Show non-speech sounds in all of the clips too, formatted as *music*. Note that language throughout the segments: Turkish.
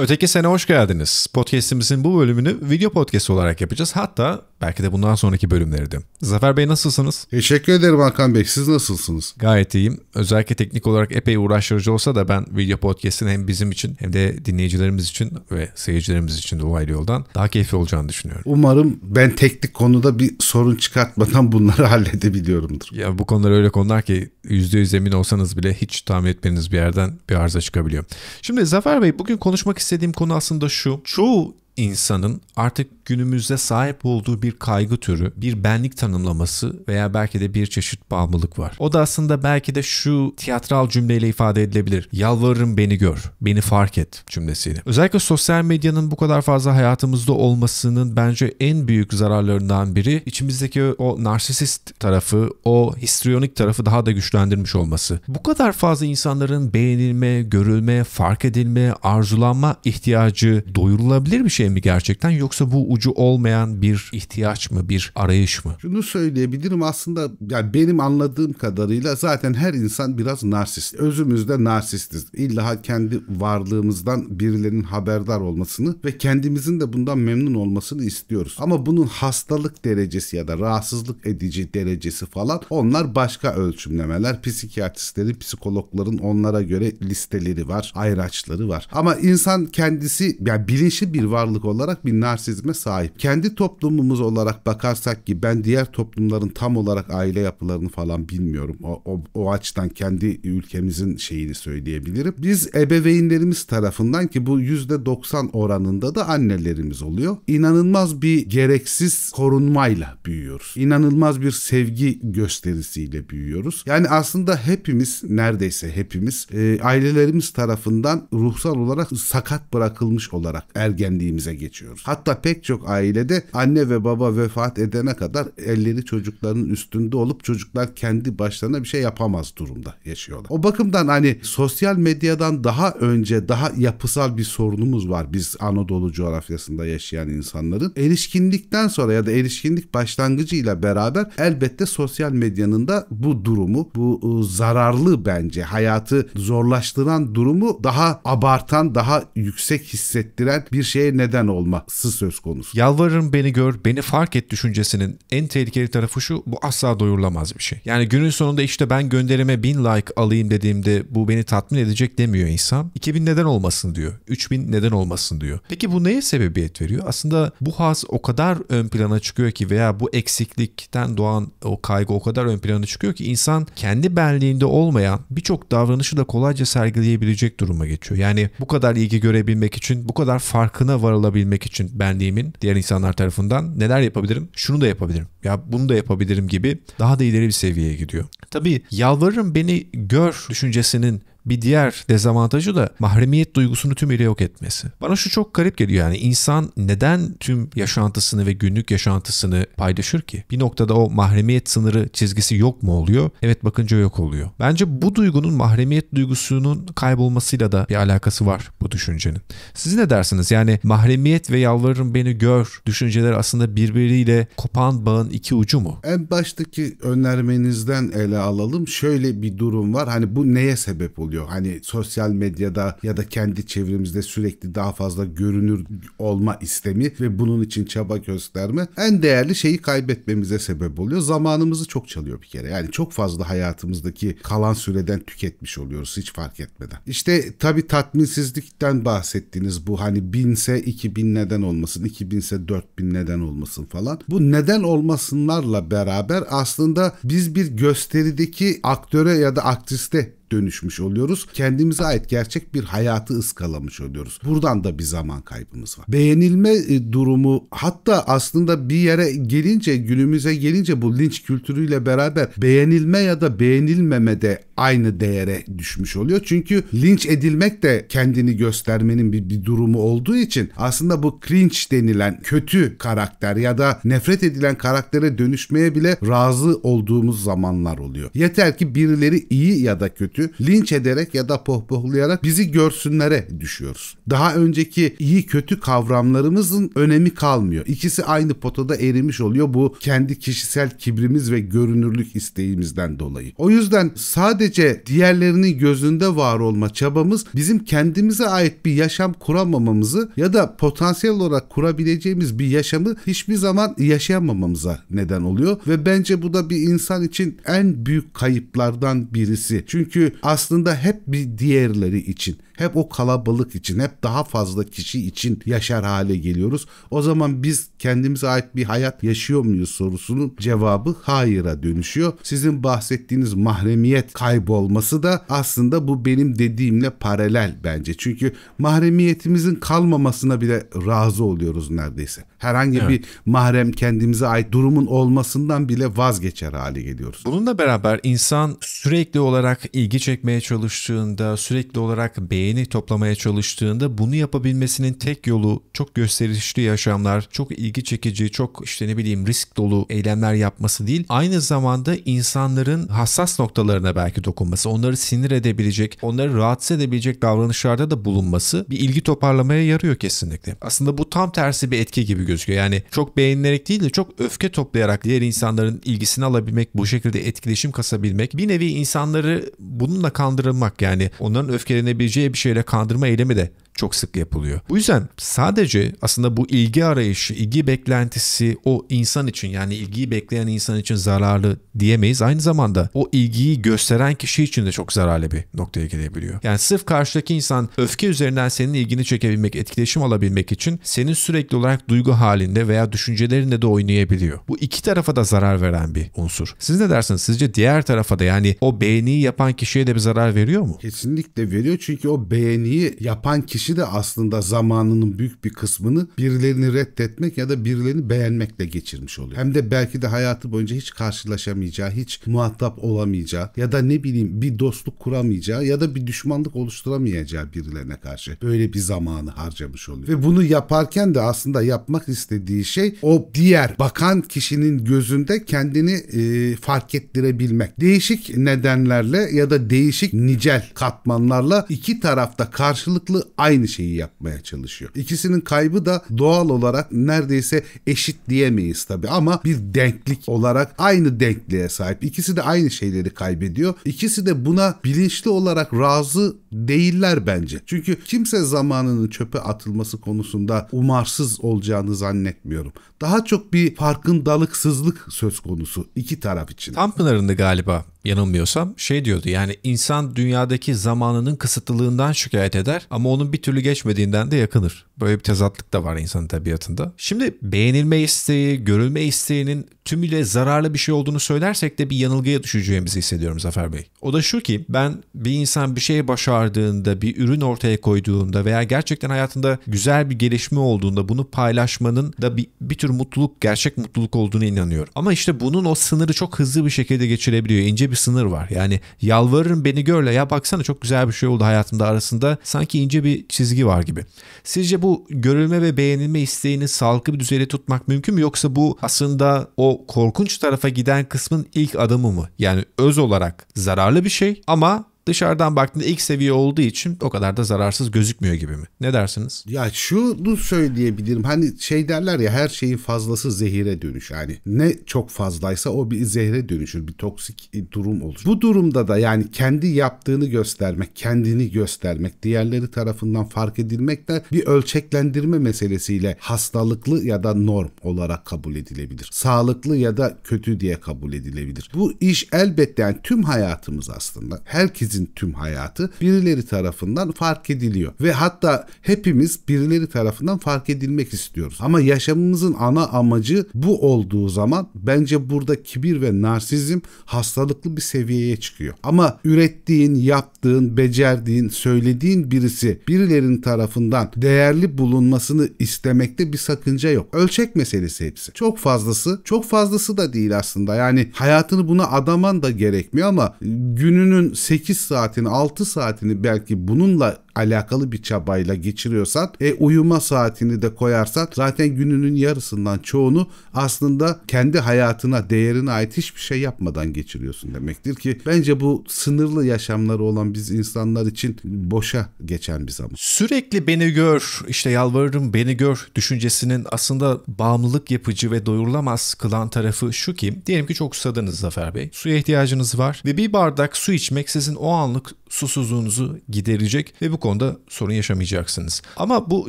Öteki sene hoş geldiniz. Podcast'imizin bu bölümünü video podcast olarak yapacağız. Hatta belki de bundan sonraki bölümleri de. Zafer Bey nasılsınız? Teşekkür ederim Hakan Bey. Siz nasılsınız? Gayet iyiyim. Özellikle teknik olarak epey uğraştırıcı olsa da ben video podcast'in hem bizim için hem de dinleyicilerimiz için ve seyircilerimiz için dolaylı yoldan daha keyifli olacağını düşünüyorum. Umarım ben teknik konuda bir sorun çıkartmadan bunları *laughs* halledebiliyorumdur. Ya bu konular öyle konular ki %100 emin olsanız bile hiç tahmin etmeniz bir yerden bir arıza çıkabiliyor. Şimdi Zafer Bey bugün konuşmak istediğim istediğim konu aslında şu. Çoğu insanın artık günümüzde sahip olduğu bir kaygı türü, bir benlik tanımlaması veya belki de bir çeşit bağımlılık var. O da aslında belki de şu tiyatral cümleyle ifade edilebilir. Yalvarırım beni gör, beni fark et cümlesiyle. Özellikle sosyal medyanın bu kadar fazla hayatımızda olmasının bence en büyük zararlarından biri içimizdeki o narsist tarafı, o histriyonik tarafı daha da güçlendirmiş olması. Bu kadar fazla insanların beğenilme, görülme, fark edilme, arzulanma ihtiyacı doyurulabilir bir şey mi gerçekten yoksa bu ucu olmayan bir ihtiyaç mı, bir arayış mı? Şunu söyleyebilirim aslında yani benim anladığım kadarıyla zaten her insan biraz narsist. Özümüzde narsistiz. İlla kendi varlığımızdan birilerinin haberdar olmasını ve kendimizin de bundan memnun olmasını istiyoruz. Ama bunun hastalık derecesi ya da rahatsızlık edici derecesi falan onlar başka ölçümlemeler. Psikiyatristlerin, psikologların onlara göre listeleri var, ayraçları var. Ama insan kendisi yani bilinçli bir varlık olarak bir narsizme sahip. Kendi toplumumuz olarak bakarsak ki ben diğer toplumların tam olarak aile yapılarını falan bilmiyorum. O, o, o açıdan kendi ülkemizin şeyini söyleyebilirim. Biz ebeveynlerimiz tarafından ki bu %90 oranında da annelerimiz oluyor. İnanılmaz bir gereksiz korunmayla büyüyoruz. İnanılmaz bir sevgi gösterisiyle büyüyoruz. Yani aslında hepimiz neredeyse hepimiz e, ailelerimiz tarafından ruhsal olarak sakat bırakılmış olarak ergenliğimize geçiyoruz. Hatta pek çok birçok ailede anne ve baba vefat edene kadar elleri çocukların üstünde olup çocuklar kendi başlarına bir şey yapamaz durumda yaşıyorlar. O bakımdan hani sosyal medyadan daha önce daha yapısal bir sorunumuz var biz Anadolu coğrafyasında yaşayan insanların. Erişkinlikten sonra ya da erişkinlik başlangıcıyla beraber elbette sosyal medyanın da bu durumu, bu ıı, zararlı bence hayatı zorlaştıran durumu daha abartan, daha yüksek hissettiren bir şeye neden olması söz konusu doyurulur. Yalvarırım beni gör, beni fark et düşüncesinin en tehlikeli tarafı şu bu asla doyurulamaz bir şey. Yani günün sonunda işte ben gönderime bin like alayım dediğimde bu beni tatmin edecek demiyor insan. 2000 neden olmasın diyor. 3000 neden olmasın diyor. Peki bu neye sebebiyet veriyor? Aslında bu has o kadar ön plana çıkıyor ki veya bu eksiklikten doğan o kaygı o kadar ön plana çıkıyor ki insan kendi benliğinde olmayan birçok davranışı da kolayca sergileyebilecek duruma geçiyor. Yani bu kadar ilgi görebilmek için, bu kadar farkına varılabilmek için benliğimin diğer insanlar tarafından neler yapabilirim? Şunu da yapabilirim. Ya bunu da yapabilirim gibi daha da ileri bir seviyeye gidiyor. Tabii yalvarırım beni gör düşüncesinin bir diğer dezavantajı da mahremiyet duygusunu tümüyle yok etmesi. Bana şu çok garip geliyor yani insan neden tüm yaşantısını ve günlük yaşantısını paylaşır ki? Bir noktada o mahremiyet sınırı çizgisi yok mu oluyor? Evet bakınca yok oluyor. Bence bu duygunun mahremiyet duygusunun kaybolmasıyla da bir alakası var bu düşüncenin. Siz ne dersiniz? Yani mahremiyet ve yalvarırım beni gör düşünceler aslında birbiriyle kopan bağın iki ucu mu? En baştaki önermenizden ele alalım. Şöyle bir durum var. Hani bu neye sebep oluyor? oluyor. Hani sosyal medyada ya da kendi çevremizde sürekli daha fazla görünür olma istemi ve bunun için çaba gösterme en değerli şeyi kaybetmemize sebep oluyor. Zamanımızı çok çalıyor bir kere. Yani çok fazla hayatımızdaki kalan süreden tüketmiş oluyoruz hiç fark etmeden. İşte tabii tatminsizlikten bahsettiniz bu hani binse 2000 neden olmasın, 2000'se 4000 neden olmasın falan. Bu neden olmasınlarla beraber aslında biz bir gösterideki aktöre ya da aktriste dönüşmüş oluyoruz. Kendimize ait gerçek bir hayatı ıskalamış oluyoruz. Buradan da bir zaman kaybımız var. Beğenilme e, durumu hatta aslında bir yere gelince günümüze gelince bu linç kültürüyle beraber beğenilme ya da beğenilmemede aynı değere düşmüş oluyor. Çünkü linç edilmek de kendini göstermenin bir, bir durumu olduğu için aslında bu cringe denilen kötü karakter ya da nefret edilen karaktere dönüşmeye bile razı olduğumuz zamanlar oluyor. Yeter ki birileri iyi ya da kötü linç ederek ya da pohpohlayarak bizi görsünlere düşüyoruz. Daha önceki iyi kötü kavramlarımızın önemi kalmıyor. İkisi aynı potada erimiş oluyor bu kendi kişisel kibrimiz ve görünürlük isteğimizden dolayı. O yüzden sadece Sadece diğerlerinin gözünde var olma çabamız bizim kendimize ait bir yaşam kuramamamızı ya da potansiyel olarak kurabileceğimiz bir yaşamı hiçbir zaman yaşayamamamıza neden oluyor ve bence bu da bir insan için en büyük kayıplardan birisi. Çünkü aslında hep bir diğerleri için hep o kalabalık için, hep daha fazla kişi için yaşar hale geliyoruz. O zaman biz kendimize ait bir hayat yaşıyor muyuz sorusunun cevabı hayır'a dönüşüyor. Sizin bahsettiğiniz mahremiyet kaybolması da aslında bu benim dediğimle paralel bence. Çünkü mahremiyetimizin kalmamasına bile razı oluyoruz neredeyse. Herhangi evet. bir mahrem kendimize ait durumun olmasından bile vazgeçer hale geliyoruz. Bununla beraber insan sürekli olarak ilgi çekmeye çalıştığında, sürekli olarak beğeni toplamaya çalıştığında bunu yapabilmesinin tek yolu çok gösterişli yaşamlar, çok ilgi çekici, çok işte ne bileyim risk dolu eylemler yapması değil. Aynı zamanda insanların hassas noktalarına belki dokunması, onları sinir edebilecek, onları rahatsız edebilecek davranışlarda da bulunması bir ilgi toparlamaya yarıyor kesinlikle. Aslında bu tam tersi bir etki gibi gözüküyor. Yani çok beğenilerek değil de çok öfke toplayarak diğer insanların ilgisini alabilmek, bu şekilde etkileşim kasabilmek, bir nevi insanları bununla kandırılmak yani onların öfkelenebileceği bir şeyle kandırma eylemi de çok sık yapılıyor. Bu yüzden sadece aslında bu ilgi arayışı, ilgi beklentisi o insan için yani ilgiyi bekleyen insan için zararlı diyemeyiz. Aynı zamanda o ilgiyi gösteren kişi için de çok zararlı bir noktaya gelebiliyor. Yani sırf karşıdaki insan öfke üzerinden senin ilgini çekebilmek, etkileşim alabilmek için senin sürekli olarak duygu halinde veya düşüncelerinde de oynayabiliyor. Bu iki tarafa da zarar veren bir unsur. Siz ne dersiniz? Sizce diğer tarafa da yani o beğeniyi yapan kişiye de bir zarar veriyor mu? Kesinlikle veriyor çünkü o beğeniyi yapan kişi işi de aslında zamanının büyük bir kısmını birilerini reddetmek ya da birilerini beğenmekle geçirmiş oluyor. Hem de belki de hayatı boyunca hiç karşılaşamayacağı, hiç muhatap olamayacağı ya da ne bileyim bir dostluk kuramayacağı ya da bir düşmanlık oluşturamayacağı birilerine karşı böyle bir zamanı harcamış oluyor. Ve bunu yaparken de aslında yapmak istediği şey o diğer bakan kişinin gözünde kendini e, fark ettirebilmek. Değişik nedenlerle ya da değişik nicel katmanlarla iki tarafta karşılıklı aynı şeyi yapmaya çalışıyor. İkisinin kaybı da doğal olarak neredeyse eşit diyemeyiz tabi ama bir denklik olarak aynı denkliğe sahip. İkisi de aynı şeyleri kaybediyor. İkisi de buna bilinçli olarak razı değiller bence. Çünkü kimse zamanının çöpe atılması konusunda umarsız olacağını zannetmiyorum. Daha çok bir farkındalıksızlık söz konusu iki taraf için. Tanpınar'ın da galiba yanılmıyorsam şey diyordu yani insan dünyadaki zamanının kısıtlılığından şikayet eder ama onun bir türlü geçmediğinden de yakınır. Böyle bir tezatlık da var insanın tabiatında. Şimdi beğenilme isteği, görülme isteğinin tümüyle zararlı bir şey olduğunu söylersek de bir yanılgıya düşeceğimizi hissediyorum Zafer Bey. O da şu ki ben bir insan bir şeye başar çıkardığında, bir ürün ortaya koyduğunda veya gerçekten hayatında güzel bir gelişme olduğunda bunu paylaşmanın da bir, bir tür mutluluk, gerçek mutluluk olduğunu inanıyorum. Ama işte bunun o sınırı çok hızlı bir şekilde geçirebiliyor. İnce bir sınır var. Yani yalvarırım beni görle ya baksana çok güzel bir şey oldu hayatımda arasında sanki ince bir çizgi var gibi. Sizce bu görülme ve beğenilme isteğini sağlıklı bir düzeyde tutmak mümkün mü yoksa bu aslında o korkunç tarafa giden kısmın ilk adımı mı? Yani öz olarak zararlı bir şey ama dışarıdan baktığında ilk seviye olduğu için o kadar da zararsız gözükmüyor gibi mi? Ne dersiniz? Ya şunu söyleyebilirim. Hani şey derler ya her şeyin fazlası zehire dönüş. Yani ne çok fazlaysa o bir zehre dönüşür. Bir toksik e, durum olur. Bu durumda da yani kendi yaptığını göstermek, kendini göstermek, diğerleri tarafından fark edilmek de bir ölçeklendirme meselesiyle hastalıklı ya da norm olarak kabul edilebilir. Sağlıklı ya da kötü diye kabul edilebilir. Bu iş elbette yani tüm hayatımız aslında. Herkes herkesin tüm hayatı birileri tarafından fark ediliyor. Ve hatta hepimiz birileri tarafından fark edilmek istiyoruz. Ama yaşamımızın ana amacı bu olduğu zaman bence burada kibir ve narsizm hastalıklı bir seviyeye çıkıyor. Ama ürettiğin, yaptığın, becerdiğin, söylediğin birisi birilerinin tarafından değerli bulunmasını istemekte bir sakınca yok. Ölçek meselesi hepsi. Çok fazlası, çok fazlası da değil aslında. Yani hayatını buna adaman da gerekmiyor ama gününün 8 5 saatini 6 saatini belki bununla alakalı bir çabayla geçiriyorsan e, uyuma saatini de koyarsan zaten gününün yarısından çoğunu aslında kendi hayatına değerine ait hiçbir şey yapmadan geçiriyorsun demektir ki bence bu sınırlı yaşamları olan biz insanlar için boşa geçen bir zaman. Sürekli beni gör işte yalvarırım beni gör düşüncesinin aslında bağımlılık yapıcı ve doyurulamaz kılan tarafı şu ki diyelim ki çok susadınız Zafer Bey. Suya ihtiyacınız var ve bir bardak su içmek sizin o anlık susuzluğunuzu giderecek ve bu konuda konuda sorun yaşamayacaksınız. Ama bu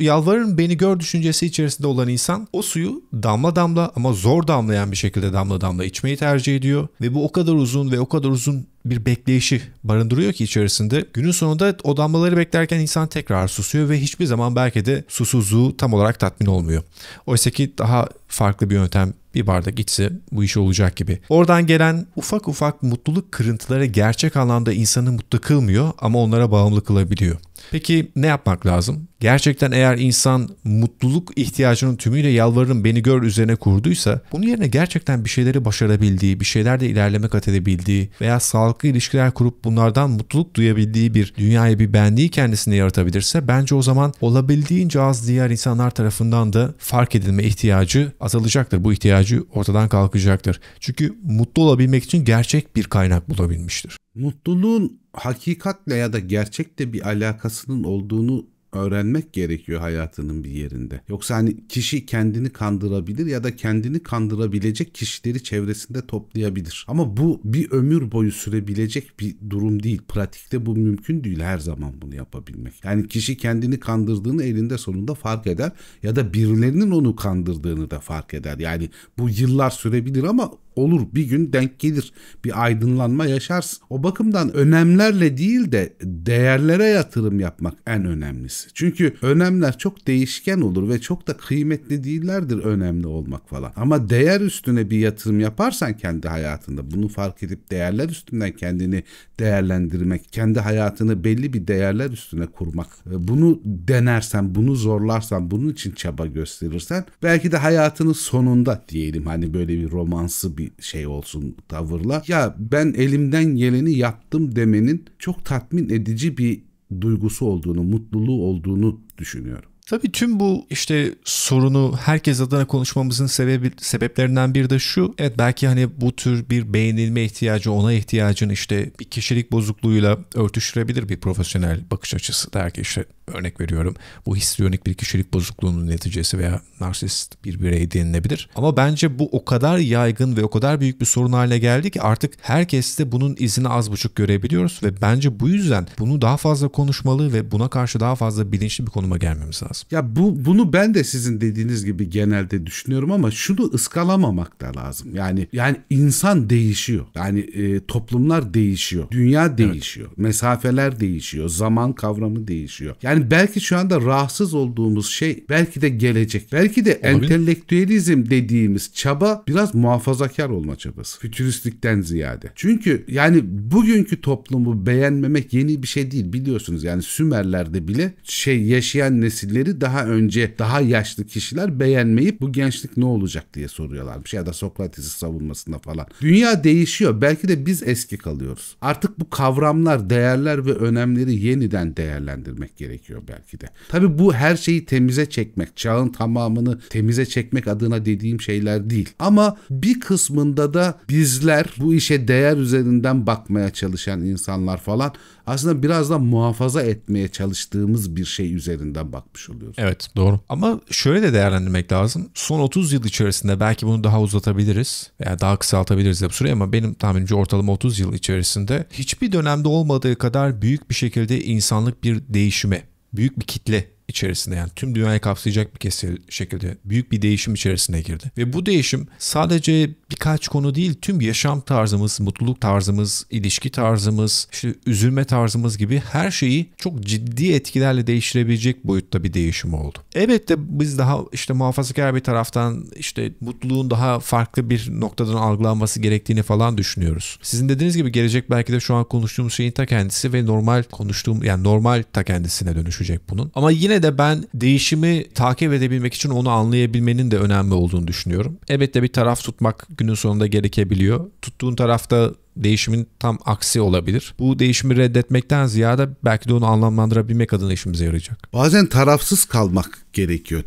yalvarın beni gör düşüncesi içerisinde olan insan o suyu damla damla ama zor damlayan bir şekilde damla damla içmeyi tercih ediyor ve bu o kadar uzun ve o kadar uzun bir bekleyişi barındırıyor ki içerisinde. Günün sonunda o damlaları beklerken insan tekrar susuyor ve hiçbir zaman belki de susuzluğu tam olarak tatmin olmuyor. Oysa ki daha farklı bir yöntem bir bardak içse bu iş olacak gibi. Oradan gelen ufak ufak mutluluk kırıntıları gerçek anlamda insanı mutlu kılmıyor ama onlara bağımlı kılabiliyor. Peki ne yapmak lazım? Gerçekten eğer insan mutluluk ihtiyacının tümüyle yalvarırım beni gör üzerine kurduysa bunun yerine gerçekten bir şeyleri başarabildiği, bir şeylerde ilerleme kat edebildiği veya sağlıklı ilişkiler kurup bunlardan mutluluk duyabildiği bir dünyayı bir benliği kendisine yaratabilirse bence o zaman olabildiğince az diğer insanlar tarafından da fark edilme ihtiyacı azalacaktır. Bu ihtiyacı ortadan kalkacaktır. Çünkü mutlu olabilmek için gerçek bir kaynak bulabilmiştir mutluluğun hakikatle ya da gerçekle bir alakasının olduğunu öğrenmek gerekiyor hayatının bir yerinde. Yoksa hani kişi kendini kandırabilir ya da kendini kandırabilecek kişileri çevresinde toplayabilir. Ama bu bir ömür boyu sürebilecek bir durum değil. Pratikte bu mümkün değil her zaman bunu yapabilmek. Yani kişi kendini kandırdığını elinde sonunda fark eder ya da birilerinin onu kandırdığını da fark eder. Yani bu yıllar sürebilir ama olur bir gün denk gelir bir aydınlanma yaşarsın. O bakımdan önemlerle değil de değerlere yatırım yapmak en önemlisi. Çünkü önemler çok değişken olur ve çok da kıymetli değillerdir önemli olmak falan. Ama değer üstüne bir yatırım yaparsan kendi hayatında bunu fark edip değerler üstünden kendini değerlendirmek, kendi hayatını belli bir değerler üstüne kurmak. E, bunu denersen, bunu zorlarsan, bunun için çaba gösterirsen belki de hayatının sonunda diyelim hani böyle bir romansı bir bir şey olsun tavırla. Ya ben elimden geleni yaptım demenin çok tatmin edici bir duygusu olduğunu, mutluluğu olduğunu düşünüyorum. Tabii tüm bu işte sorunu herkes adına konuşmamızın sebebi, sebeplerinden bir de şu. Evet belki hani bu tür bir beğenilme ihtiyacı ona ihtiyacın işte bir kişilik bozukluğuyla örtüştürebilir bir profesyonel bakış açısı. Der ki işte örnek veriyorum bu histriyonik bir kişilik bozukluğunun neticesi veya narsist bir birey denilebilir. Ama bence bu o kadar yaygın ve o kadar büyük bir sorun haline geldi ki artık herkes de bunun izini az buçuk görebiliyoruz ve bence bu yüzden bunu daha fazla konuşmalı ve buna karşı daha fazla bilinçli bir konuma gelmemiz lazım lazım. Ya bu bunu ben de sizin dediğiniz gibi genelde düşünüyorum ama şunu ıskalamamak da lazım. Yani yani insan değişiyor. Yani e, toplumlar değişiyor. Dünya değişiyor. Evet. Mesafeler değişiyor. Zaman kavramı değişiyor. Yani belki şu anda rahatsız olduğumuz şey belki de gelecek. Belki de Olabilir. entelektüelizm dediğimiz çaba biraz muhafazakar olma çabası. Fütüristlikten ziyade. Çünkü yani bugünkü toplumu beğenmemek yeni bir şey değil biliyorsunuz. Yani Sümerlerde bile şey yaşayan nesili şeyleri daha önce daha yaşlı kişiler beğenmeyip bu gençlik ne olacak diye soruyorlarmış ya da Sokrates'i savunmasında falan. Dünya değişiyor. Belki de biz eski kalıyoruz. Artık bu kavramlar, değerler ve önemleri yeniden değerlendirmek gerekiyor belki de. Tabi bu her şeyi temize çekmek, çağın tamamını temize çekmek adına dediğim şeyler değil. Ama bir kısmında da bizler bu işe değer üzerinden bakmaya çalışan insanlar falan aslında biraz da muhafaza etmeye çalıştığımız bir şey üzerinden bakmış oluyor oluyoruz. Evet doğru. Ama şöyle de değerlendirmek lazım. Son 30 yıl içerisinde belki bunu daha uzatabiliriz veya daha kısaltabiliriz de bu süreyi ama benim tahminimce ortalama 30 yıl içerisinde hiçbir dönemde olmadığı kadar büyük bir şekilde insanlık bir değişime büyük bir kitle içerisinde yani tüm dünyayı kapsayacak bir kesil şekilde büyük bir değişim içerisine girdi. Ve bu değişim sadece birkaç konu değil tüm yaşam tarzımız, mutluluk tarzımız, ilişki tarzımız, işte üzülme tarzımız gibi her şeyi çok ciddi etkilerle değiştirebilecek boyutta bir değişim oldu. Elbette biz daha işte muhafazakar bir taraftan işte mutluluğun daha farklı bir noktadan algılanması gerektiğini falan düşünüyoruz. Sizin dediğiniz gibi gelecek belki de şu an konuştuğumuz şeyin ta kendisi ve normal konuştuğum yani normal ta kendisine dönüşecek bunun. Ama yine yine de ben değişimi takip edebilmek için onu anlayabilmenin de önemli olduğunu düşünüyorum. Elbette bir taraf tutmak günün sonunda gerekebiliyor. Tuttuğun tarafta değişimin tam aksi olabilir. Bu değişimi reddetmekten ziyade belki de onu anlamlandırabilmek adına işimize yarayacak. Bazen tarafsız kalmak gerekiyor.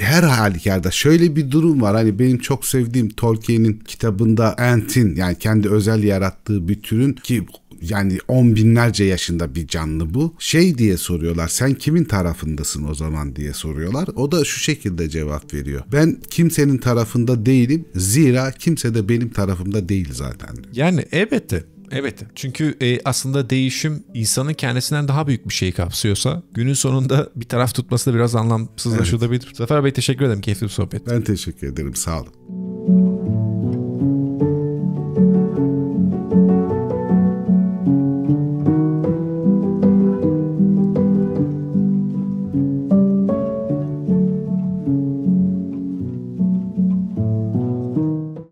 Her halükarda şöyle bir durum var. Hani benim çok sevdiğim Tolkien'in kitabında Ant'in yani kendi özel yarattığı bir türün ki yani on binlerce yaşında bir canlı bu. Şey diye soruyorlar sen kimin tarafındasın o zaman diye soruyorlar. O da şu şekilde cevap veriyor. Ben kimsenin tarafında değilim zira kimse de benim tarafımda değil zaten. Yani elbette Evet. Çünkü e, aslında değişim insanın kendisinden daha büyük bir şeyi kapsıyorsa günün sonunda bir taraf tutması da biraz anlamsızlaşılabilir. Evet. Zafer Bey teşekkür ederim. Keyifli bir sohbet. Ben teşekkür ederim. Sağ olun.